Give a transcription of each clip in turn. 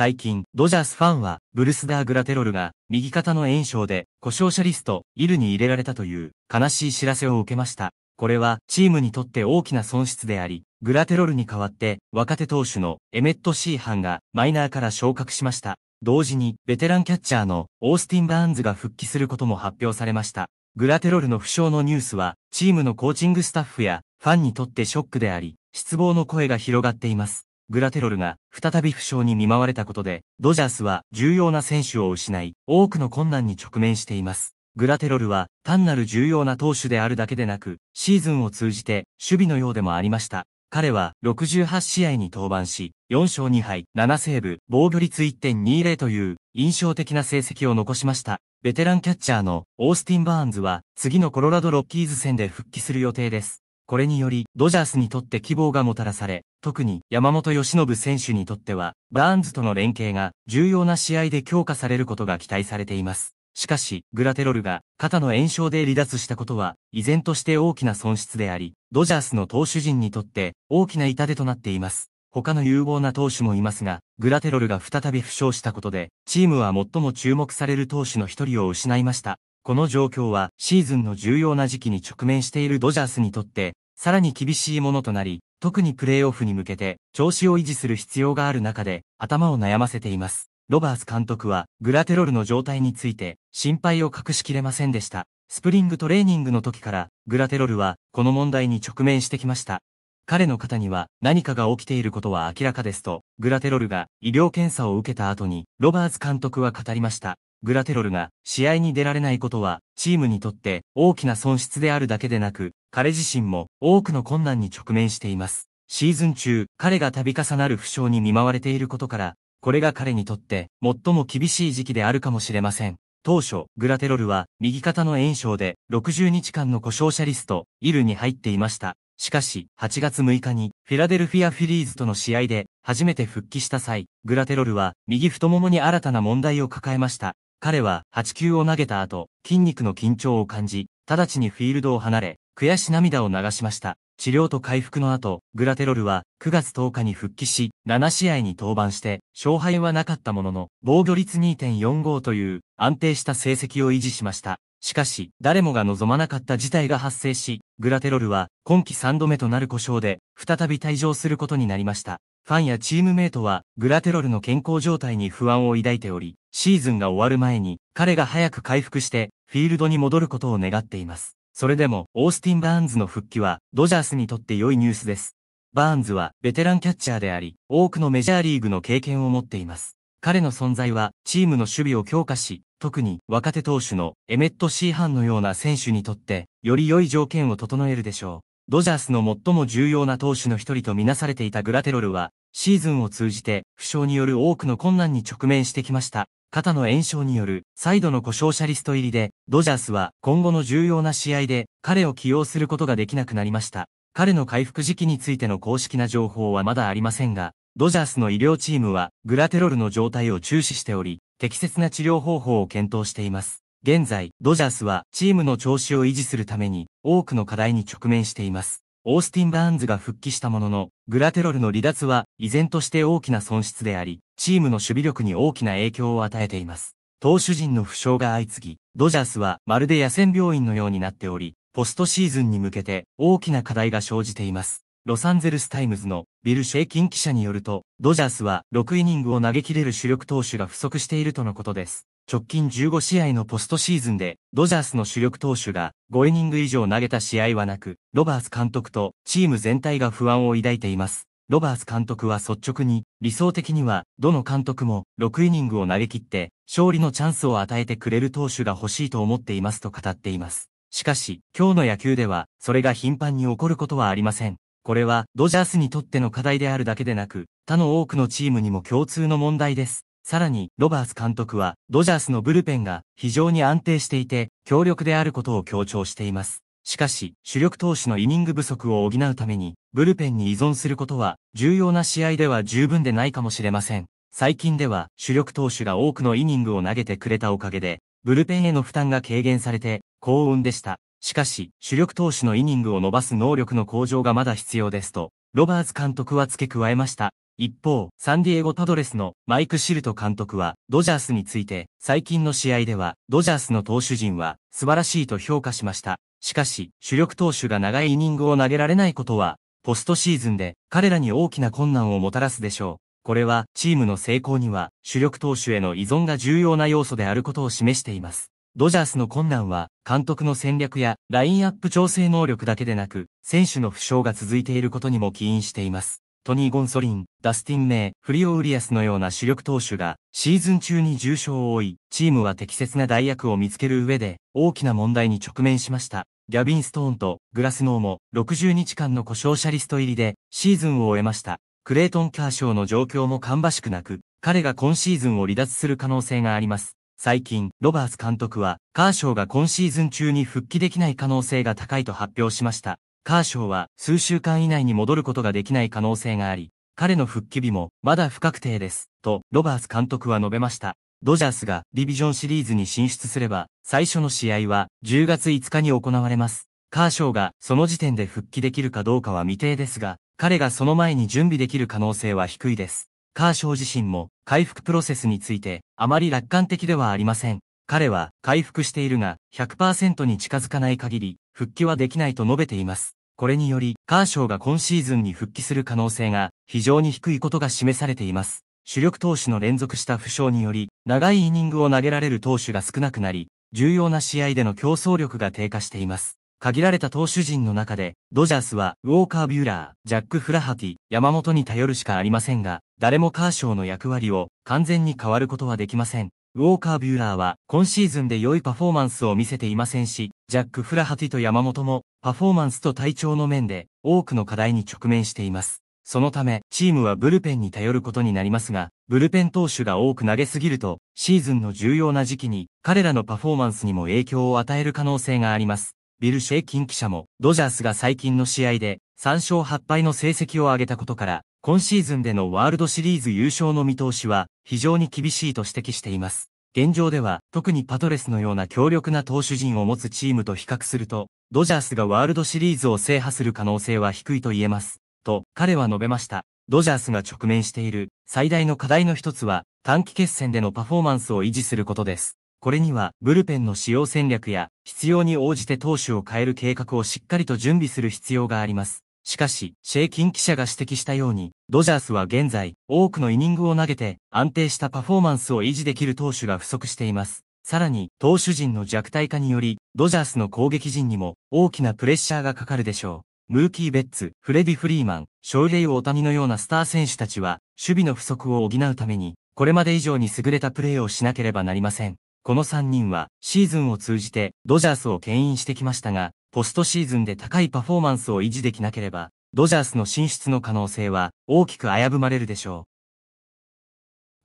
最近、ドジャースファンは、ブルスダー・グラテロルが、右肩の炎症で、故障者リスト、イルに入れられたという、悲しい知らせを受けました。これは、チームにとって大きな損失であり、グラテロルに代わって、若手投手のエメット・シーハンが、マイナーから昇格しました。同時に、ベテランキャッチャーのオースティン・バーンズが復帰することも発表されました。グラテロルの負傷のニュースは、チームのコーチングスタッフやファンにとってショックであり、失望の声が広がっています。グラテロルが再び負傷に見舞われたことで、ドジャースは重要な選手を失い、多くの困難に直面しています。グラテロルは単なる重要な投手であるだけでなく、シーズンを通じて守備のようでもありました。彼は68試合に登板し、4勝2敗、7セーブ、防御率1.20という印象的な成績を残しました。ベテランキャッチャーのオースティン・バーンズは次のコロラドロッキーズ戦で復帰する予定です。これにより、ドジャースにとって希望がもたらされ、特に山本義信選手にとっては、バーンズとの連携が重要な試合で強化されることが期待されています。しかし、グラテロルが肩の炎症で離脱したことは、依然として大きな損失であり、ドジャースの投手陣にとって大きな痛手となっています。他の有望な投手もいますが、グラテロルが再び負傷したことで、チームは最も注目される投手の一人を失いました。この状況はシーズンの重要な時期に直面しているドジャースにとってさらに厳しいものとなり、特にプレーオフに向けて調子を維持する必要がある中で頭を悩ませています。ロバース監督はグラテロルの状態について心配を隠しきれませんでした。スプリングトレーニングの時からグラテロルはこの問題に直面してきました。彼の方には何かが起きていることは明らかですと、グラテロルが医療検査を受けた後にロバース監督は語りました。グラテロルが試合に出られないことはチームにとって大きな損失であるだけでなく、彼自身も多くの困難に直面しています。シーズン中、彼が度重なる負傷に見舞われていることから、これが彼にとって最も厳しい時期であるかもしれません。当初、グラテロルは右肩の炎症で60日間の故障者リスト、イルに入っていました。しかし、8月6日にフィラデルフィア・フィリーズとの試合で初めて復帰した際、グラテロルは右太ももに新たな問題を抱えました。彼は8球を投げた後、筋肉の緊張を感じ、直ちにフィールドを離れ、悔し涙を流しました。治療と回復の後、グラテロルは9月10日に復帰し、7試合に登板して、勝敗はなかったものの、防御率2.45という安定した成績を維持しました。しかし、誰もが望まなかった事態が発生し、グラテロルは今季3度目となる故障で、再び退場することになりました。ファンやチームメイトは、グラテロルの健康状態に不安を抱いており、シーズンが終わる前に、彼が早く回復して、フィールドに戻ることを願っています。それでも、オースティン・バーンズの復帰は、ドジャースにとって良いニュースです。バーンズは、ベテランキャッチャーであり、多くのメジャーリーグの経験を持っています。彼の存在は、チームの守備を強化し、特に若手投手のエメット・シーハンのような選手にとって、より良い条件を整えるでしょう。ドジャースの最も重要な投手の一人とみなされていたグラテロルは、シーズンを通じて、負傷による多くの困難に直面してきました。肩の炎症による再度の故障者リスト入りで、ドジャースは今後の重要な試合で彼を起用することができなくなりました。彼の回復時期についての公式な情報はまだありませんが、ドジャースの医療チームはグラテロルの状態を注視しており、適切な治療方法を検討しています。現在、ドジャースはチームの調子を維持するために多くの課題に直面しています。オースティン・バーンズが復帰したものの、グラテロルの離脱は依然として大きな損失であり、チームの守備力に大きな影響を与えています。投手陣の負傷が相次ぎ、ドジャースはまるで野戦病院のようになっており、ポストシーズンに向けて大きな課題が生じています。ロサンゼルスタイムズのビル・シェイキン記者によると、ドジャースは6イニングを投げ切れる主力投手が不足しているとのことです。直近15試合のポストシーズンで、ドジャースの主力投手が5イニング以上投げた試合はなく、ロバース監督とチーム全体が不安を抱いています。ロバース監督は率直に、理想的には、どの監督も6イニングを投げ切って、勝利のチャンスを与えてくれる投手が欲しいと思っていますと語っています。しかし、今日の野球では、それが頻繁に起こることはありません。これは、ドジャースにとっての課題であるだけでなく、他の多くのチームにも共通の問題です。さらに、ロバース監督は、ドジャースのブルペンが非常に安定していて、強力であることを強調しています。しかし、主力投手のイニング不足を補うために、ブルペンに依存することは、重要な試合では十分でないかもしれません。最近では、主力投手が多くのイニングを投げてくれたおかげで、ブルペンへの負担が軽減されて、幸運でした。しかし、主力投手のイニングを伸ばす能力の向上がまだ必要ですと、ロバーズ監督は付け加えました。一方、サンディエゴ・パドレスのマイク・シルト監督は、ドジャースについて、最近の試合では、ドジャースの投手陣は、素晴らしいと評価しました。しかし、主力投手が長いイニングを投げられないことは、ポストシーズンで彼らに大きな困難をもたらすでしょう。これは、チームの成功には、主力投手への依存が重要な要素であることを示しています。ドジャースの困難は、監督の戦略やラインアップ調整能力だけでなく、選手の負傷が続いていることにも起因しています。トニー・ゴンソリン、ダスティン・メイ、フリオ・ウリアスのような主力投手がシーズン中に重傷を負い、チームは適切な代役を見つける上で大きな問題に直面しました。ギャビン・ストーンとグラスノーも60日間の故障者リスト入りでシーズンを終えました。クレイトン・カーショーの状況も芳しくなく、彼が今シーズンを離脱する可能性があります。最近、ロバーツ監督は、カーショーが今シーズン中に復帰できない可能性が高いと発表しました。カーショーは数週間以内に戻ることができない可能性があり、彼の復帰日もまだ不確定です、とロバース監督は述べました。ドジャースがディビジョンシリーズに進出すれば、最初の試合は10月5日に行われます。カーショーがその時点で復帰できるかどうかは未定ですが、彼がその前に準備できる可能性は低いです。カーショー自身も回復プロセスについてあまり楽観的ではありません。彼は回復しているが100%に近づかない限り復帰はできないと述べています。これにより、カーショーが今シーズンに復帰する可能性が非常に低いことが示されています。主力投手の連続した負傷により、長いイニングを投げられる投手が少なくなり、重要な試合での競争力が低下しています。限られた投手陣の中で、ドジャースは、ウォーカー・ビューラー、ジャック・フラハティ、山本に頼るしかありませんが、誰もカーショーの役割を完全に変わることはできません。ウォーカー・ビューラーは、今シーズンで良いパフォーマンスを見せていませんし、ジャック・フラハティと山本も、パフォーマンスと体調の面で、多くの課題に直面しています。そのため、チームはブルペンに頼ることになりますが、ブルペン投手が多く投げすぎると、シーズンの重要な時期に、彼らのパフォーマンスにも影響を与える可能性があります。ビル・シェイキン記者も、ドジャースが最近の試合で、3勝8敗の成績を挙げたことから、今シーズンでのワールドシリーズ優勝の見通しは、非常に厳しいと指摘しています。現状では、特にパトレスのような強力な投手陣を持つチームと比較すると、ドジャースがワールドシリーズを制覇する可能性は低いと言えます。と、彼は述べました。ドジャースが直面している最大の課題の一つは、短期決戦でのパフォーマンスを維持することです。これには、ブルペンの使用戦略や、必要に応じて投手を変える計画をしっかりと準備する必要があります。しかし、シェイキン記者が指摘したように、ドジャースは現在、多くのイニングを投げて、安定したパフォーマンスを維持できる投手が不足しています。さらに、投手陣の弱体化により、ドジャースの攻撃陣にも大きなプレッシャーがかかるでしょう。ムーキー・ベッツ、フレディ・フリーマン、ショーレイ・オタニのようなスター選手たちは、守備の不足を補うために、これまで以上に優れたプレーをしなければなりません。この3人は、シーズンを通じて、ドジャースを牽引してきましたが、ポストシーズンで高いパフォーマンスを維持できなければ、ドジャースの進出の可能性は大きく危ぶまれるでしょ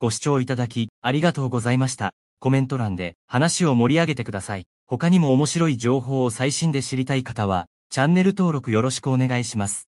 う。ご視聴いただき、ありがとうございました。コメント欄で話を盛り上げてください。他にも面白い情報を最新で知りたい方は、チャンネル登録よろしくお願いします。